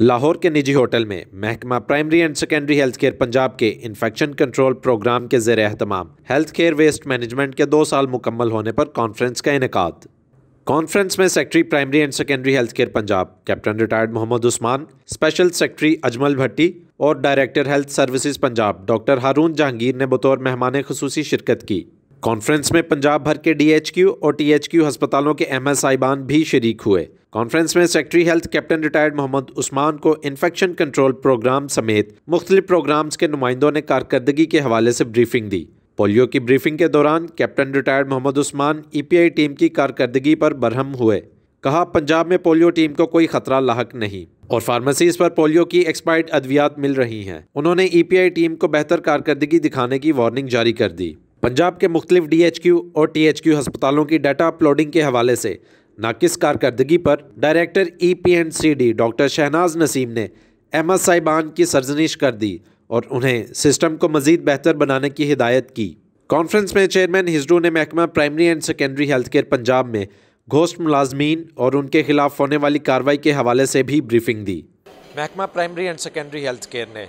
لاہور کے نجی ہوٹل میں محکمہ primary and secondary health care Punjab کے انفیکشن کنٹرول پروگرام کے زیر اہتمام ہیلتھ کیئر ویسٹ مینجمنٹ کے دو سال مکمل ہونے پر کانفرنس کا انعقاد کانفرنس میں secretary primary and secondary health care Punjab captain retired Muhammad Usman special secretary Ajmal Bhatti اور director health services Punjab doctor Haroon Jahangir نے بطور مہمان خصوصی شرکت کی کانفرنس میں پنجاب بھر کے ڈی ایچ کیو اور ٹی ایچ کیو ہسپتالوں کے ایم ایس صاحبان بھی شریک ہوئے کانفرنس میں secretary health captain retired Muhammad Usman کو انفیکشن کنٹرول پروگرام سمیت مختلف پروگرامز کے نمائندوں نے کارکردگی کے حوالے سے بریفنگ دی پولیو کی بریفنگ کے دوران captain retired Muhammad Usman E P I team کی کارکردگی پر برہم ہوئے کہا پنجاب میں پولیو ٹیم کو کوئی خطرہ لاحق نہیں اور فارمیسیز پر پولیو کی ایکسپائرڈ ادویات مل رہی ہیں انہوں نے ای پی آئی ٹیم کو بہتر کارکردگی دکھانے کی وارننگ جاری کر دی پنجاب کے مختلف ڈی ایچ کیو اور ٹی ایچ کیو ہسپتالوں کی ڈیٹا اپلوڈنگ کے حوالے سے ناکس کارکردگی پر director E P N C D doctor Shahnaz Naseem نے احمد صاحبان کی سرزنش کر دی اور انہیں سسٹم کو مزید بہتر بنانے کی ہدایت کی کانفرنس میں چیئرمین ہزرو نے محکمہ primary and secondary health care Punjab میں گھوسٹ ملازمین اور ان کے خلاف ہونے والی کارروائی کے حوالے سے بھی بریفنگ دی محکمہ primary and secondary health care نے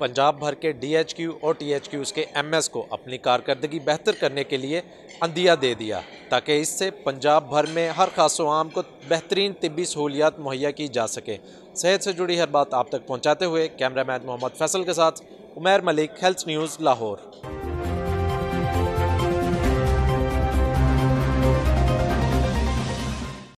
پنجاب بھر کے ڈی ایچ کیو اور ٹی ایچ کیو اس کے ایم ایس کو اپنی کارکردگی بہتر کرنے کے لیے اندیا دے دیا تاکہ اس سے پنجاب بھر میں ہر خاص و عام کو بہترین طبی سہولیات مہیا کی جا سکے صحت سے جڑی ہر بات آپ تک پہنچاتے ہوئے کیمرہ مین محمد فیصل کے ساتھ عمیر ملک ہیلتھ نیوز لاہور